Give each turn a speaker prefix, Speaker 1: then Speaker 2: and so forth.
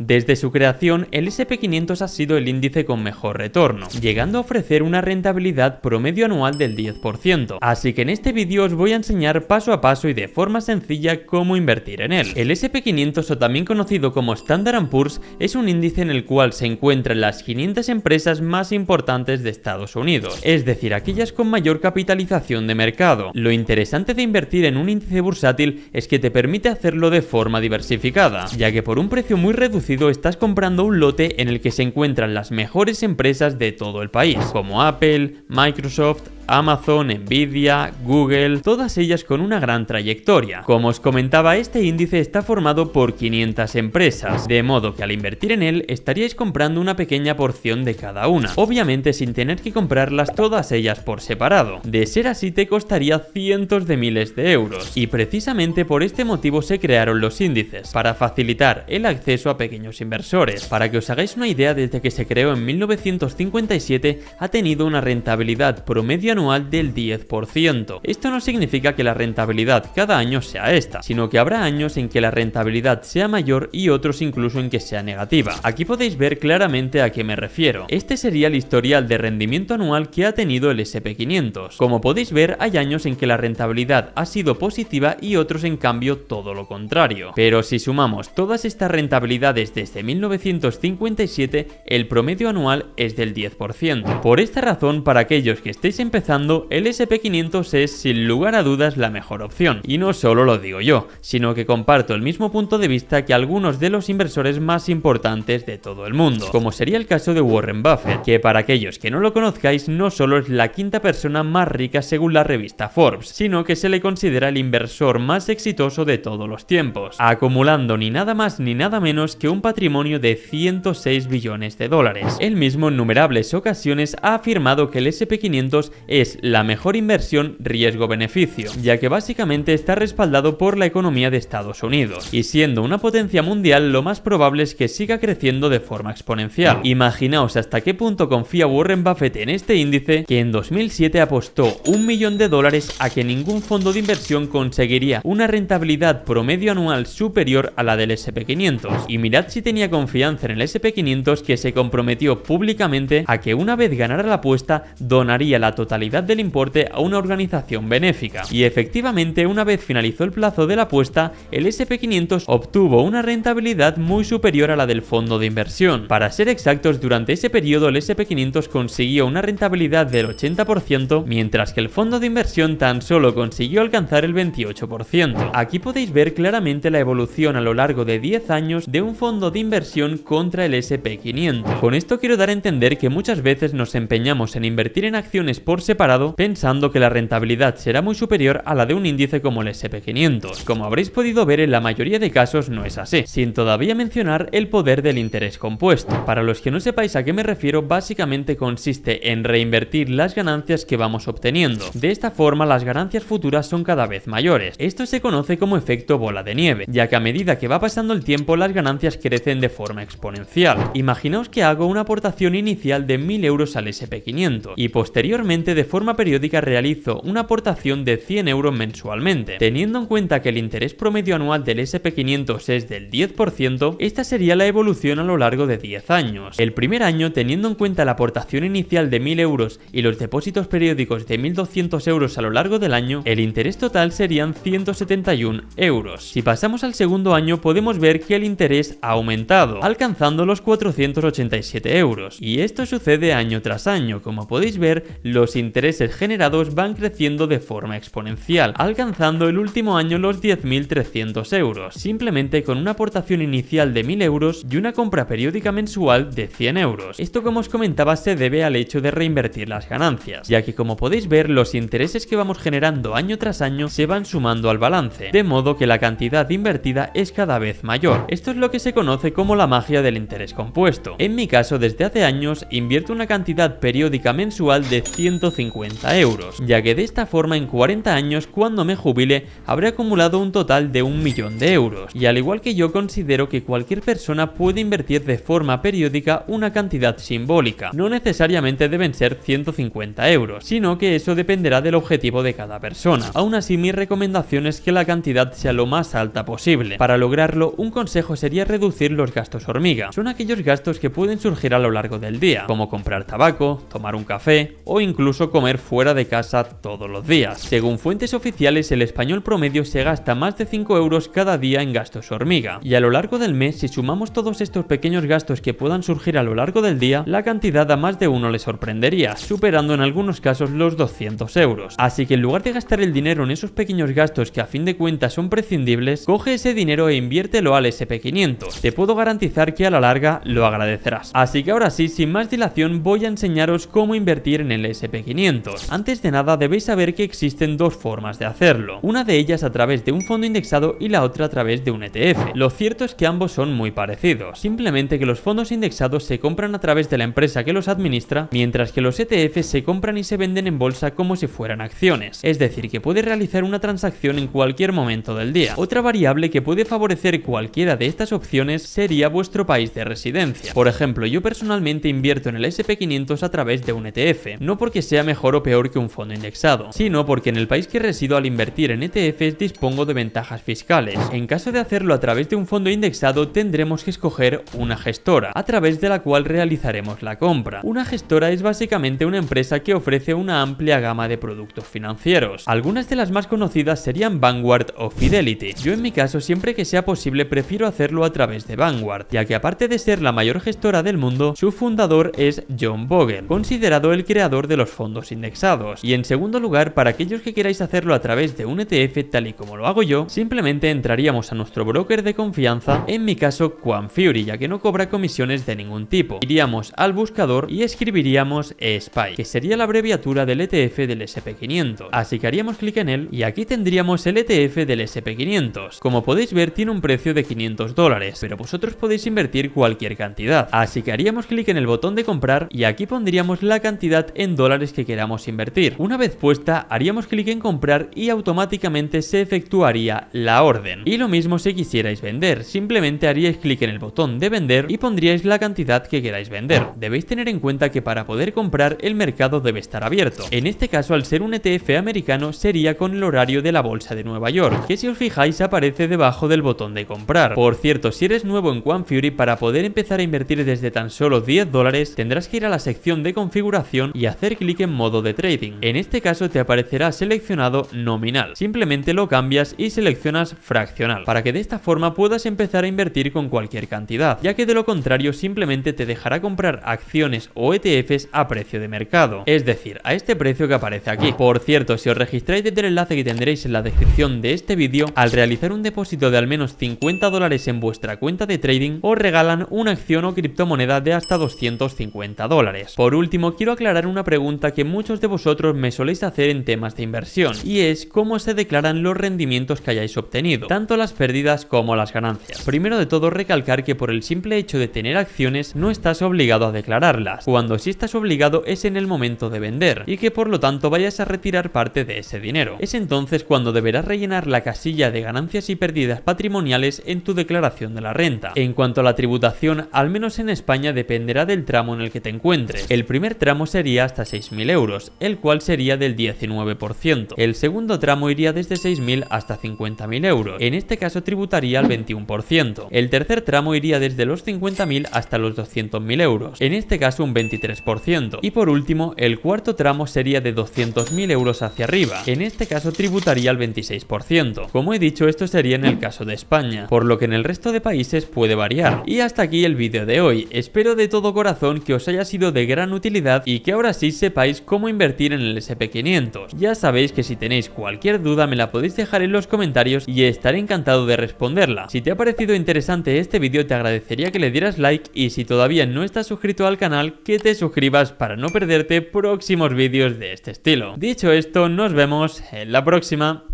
Speaker 1: Desde su creación, el SP500 ha sido el índice con mejor retorno, llegando a ofrecer una rentabilidad promedio anual del 10%. Así que en este vídeo os voy a enseñar paso a paso y de forma sencilla cómo invertir en él. El SP500 o también conocido como Standard Poor's es un índice en el cual se encuentran las 500 empresas más importantes de Estados Unidos, es decir, aquellas con mayor capitalización de mercado. Lo interesante de invertir en un índice bursátil es que te permite hacerlo de forma diversificada, ya que por un precio muy reducido estás comprando un lote en el que se encuentran las mejores empresas de todo el país, como Apple, Microsoft, Amazon, Nvidia, Google, todas ellas con una gran trayectoria. Como os comentaba, este índice está formado por 500 empresas, de modo que al invertir en él estaríais comprando una pequeña porción de cada una, obviamente sin tener que comprarlas todas ellas por separado. De ser así te costaría cientos de miles de euros, y precisamente por este motivo se crearon los índices, para facilitar el acceso a pequeños inversores. Para que os hagáis una idea, desde que se creó en 1957 ha tenido una rentabilidad promedio anual del 10%. Esto no significa que la rentabilidad cada año sea esta, sino que habrá años en que la rentabilidad sea mayor y otros incluso en que sea negativa. Aquí podéis ver claramente a qué me refiero. Este sería el historial de rendimiento anual que ha tenido el SP500. Como podéis ver, hay años en que la rentabilidad ha sido positiva y otros en cambio todo lo contrario. Pero si sumamos todas estas rentabilidades desde 1957, el promedio anual es del 10%. Por esta razón, para aquellos que estéis empezando el SP500 es sin lugar a dudas la mejor opción. Y no solo lo digo yo, sino que comparto el mismo punto de vista que algunos de los inversores más importantes de todo el mundo, como sería el caso de Warren Buffett, que para aquellos que no lo conozcáis no solo es la quinta persona más rica según la revista Forbes, sino que se le considera el inversor más exitoso de todos los tiempos, acumulando ni nada más ni nada menos que un patrimonio de 106 billones de dólares. Él mismo en numerables ocasiones ha afirmado que el SP500 es la mejor inversión riesgo-beneficio, ya que básicamente está respaldado por la economía de Estados Unidos, y siendo una potencia mundial lo más probable es que siga creciendo de forma exponencial. Imaginaos hasta qué punto confía Warren Buffett en este índice, que en 2007 apostó un millón de dólares a que ningún fondo de inversión conseguiría una rentabilidad promedio anual superior a la del SP500. Y mirad si tenía confianza en el SP500 que se comprometió públicamente a que una vez ganara la apuesta donaría la totalidad del importe a una organización benéfica. Y efectivamente, una vez finalizó el plazo de la apuesta, el SP500 obtuvo una rentabilidad muy superior a la del fondo de inversión. Para ser exactos, durante ese periodo el SP500 consiguió una rentabilidad del 80%, mientras que el fondo de inversión tan solo consiguió alcanzar el 28%. Aquí podéis ver claramente la evolución a lo largo de 10 años de un fondo de inversión contra el SP500. Con esto quiero dar a entender que muchas veces nos empeñamos en invertir en acciones por separado pensando que la rentabilidad será muy superior a la de un índice como el SP500. Como habréis podido ver en la mayoría de casos no es así, sin todavía mencionar el poder del interés compuesto. Para los que no sepáis a qué me refiero, básicamente consiste en reinvertir las ganancias que vamos obteniendo. De esta forma las ganancias futuras son cada vez mayores. Esto se conoce como efecto bola de nieve, ya que a medida que va pasando el tiempo las ganancias crecen de forma exponencial. Imaginaos que hago una aportación inicial de 1000 euros al SP500 y posteriormente de forma periódica realizo una aportación de 100 euros mensualmente. Teniendo en cuenta que el interés promedio anual del SP500 es del 10%, esta sería la evolución a lo largo de 10 años. El primer año, teniendo en cuenta la aportación inicial de 1.000 euros y los depósitos periódicos de 1.200 euros a lo largo del año, el interés total serían 171 euros. Si pasamos al segundo año podemos ver que el interés ha aumentado, alcanzando los 487 euros. Y esto sucede año tras año, como podéis ver, los intereses generados van creciendo de forma exponencial, alcanzando el último año los 10.300 euros, simplemente con una aportación inicial de 1.000 euros y una compra periódica mensual de 100 euros. Esto como os comentaba se debe al hecho de reinvertir las ganancias, ya que como podéis ver los intereses que vamos generando año tras año se van sumando al balance, de modo que la cantidad invertida es cada vez mayor. Esto es lo que se conoce como la magia del interés compuesto. En mi caso desde hace años invierto una cantidad periódica mensual de 150 50 euros, ya que de esta forma en 40 años cuando me jubile habré acumulado un total de un millón de euros. Y al igual que yo considero que cualquier persona puede invertir de forma periódica una cantidad simbólica, no necesariamente deben ser 150 euros, sino que eso dependerá del objetivo de cada persona. Aún así mi recomendación es que la cantidad sea lo más alta posible. Para lograrlo un consejo sería reducir los gastos hormiga. Son aquellos gastos que pueden surgir a lo largo del día, como comprar tabaco, tomar un café o incluso comer fuera de casa todos los días. Según fuentes oficiales, el español promedio se gasta más de 5 euros cada día en gastos hormiga. Y a lo largo del mes, si sumamos todos estos pequeños gastos que puedan surgir a lo largo del día, la cantidad a más de uno le sorprendería, superando en algunos casos los 200 euros. Así que en lugar de gastar el dinero en esos pequeños gastos que a fin de cuentas son prescindibles, coge ese dinero e inviértelo al SP500. Te puedo garantizar que a la larga lo agradecerás. Así que ahora sí, sin más dilación, voy a enseñaros cómo invertir en el SP500. Antes de nada debéis saber que existen dos formas de hacerlo, una de ellas a través de un fondo indexado y la otra a través de un ETF. Lo cierto es que ambos son muy parecidos, simplemente que los fondos indexados se compran a través de la empresa que los administra, mientras que los ETF se compran y se venden en bolsa como si fueran acciones, es decir, que puede realizar una transacción en cualquier momento del día. Otra variable que puede favorecer cualquiera de estas opciones sería vuestro país de residencia. Por ejemplo, yo personalmente invierto en el SP500 a través de un ETF, no porque sea mejor o peor que un fondo indexado, sino porque en el país que resido al invertir en ETFs dispongo de ventajas fiscales. En caso de hacerlo a través de un fondo indexado tendremos que escoger una gestora, a través de la cual realizaremos la compra. Una gestora es básicamente una empresa que ofrece una amplia gama de productos financieros. Algunas de las más conocidas serían Vanguard o Fidelity. Yo en mi caso siempre que sea posible prefiero hacerlo a través de Vanguard, ya que aparte de ser la mayor gestora del mundo, su fundador es John Bogle, considerado el creador de los fondos indexados. Y en segundo lugar, para aquellos que queráis hacerlo a través de un ETF tal y como lo hago yo, simplemente entraríamos a nuestro broker de confianza, en mi caso Fury, ya que no cobra comisiones de ningún tipo. Iríamos al buscador y escribiríamos SPY, que sería la abreviatura del ETF del SP500. Así que haríamos clic en él y aquí tendríamos el ETF del SP500. Como podéis ver tiene un precio de 500 dólares, pero vosotros podéis invertir cualquier cantidad. Así que haríamos clic en el botón de comprar y aquí pondríamos la cantidad en dólares que queramos invertir. Una vez puesta, haríamos clic en comprar y automáticamente se efectuaría la orden. Y lo mismo si quisierais vender, simplemente haríais clic en el botón de vender y pondríais la cantidad que queráis vender. Debéis tener en cuenta que para poder comprar el mercado debe estar abierto. En este caso, al ser un ETF americano, sería con el horario de la bolsa de Nueva York, que si os fijáis aparece debajo del botón de comprar. Por cierto, si eres nuevo en Fury para poder empezar a invertir desde tan solo 10 dólares, tendrás que ir a la sección de configuración y hacer clic en modo de trading. En este caso te aparecerá seleccionado nominal. Simplemente lo cambias y seleccionas fraccional, para que de esta forma puedas empezar a invertir con cualquier cantidad, ya que de lo contrario simplemente te dejará comprar acciones o ETFs a precio de mercado, es decir, a este precio que aparece aquí. Por cierto, si os registráis desde el enlace que tendréis en la descripción de este vídeo, al realizar un depósito de al menos 50 dólares en vuestra cuenta de trading, os regalan una acción o criptomoneda de hasta 250 dólares. Por último, quiero aclarar una pregunta que muchos de vosotros me soléis hacer en temas de inversión, y es cómo se declaran los rendimientos que hayáis obtenido, tanto las pérdidas como las ganancias. Primero de todo, recalcar que por el simple hecho de tener acciones no estás obligado a declararlas, cuando si estás obligado es en el momento de vender, y que por lo tanto vayas a retirar parte de ese dinero. Es entonces cuando deberás rellenar la casilla de ganancias y pérdidas patrimoniales en tu declaración de la renta. En cuanto a la tributación, al menos en España dependerá del tramo en el que te encuentres. El primer tramo sería hasta 6.000 euros, el cual sería del 19%. El segundo tramo iría desde 6.000 hasta 50.000 euros, en este caso tributaría al 21%. El tercer tramo iría desde los 50.000 hasta los 200.000 euros, en este caso un 23%. Y por último, el cuarto tramo sería de 200.000 euros hacia arriba, en este caso tributaría al 26%. Como he dicho, esto sería en el caso de España, por lo que en el resto de países puede variar. Y hasta aquí el vídeo de hoy, espero de todo corazón que os haya sido de gran utilidad y que ahora sí sepáis cómo invertir en el SP500. Ya sabéis que si tenéis cualquier duda me la podéis dejar en los comentarios y estaré encantado de responderla. Si te ha parecido interesante este vídeo te agradecería que le dieras like y si todavía no estás suscrito al canal que te suscribas para no perderte próximos vídeos de este estilo. Dicho esto, nos vemos en la próxima.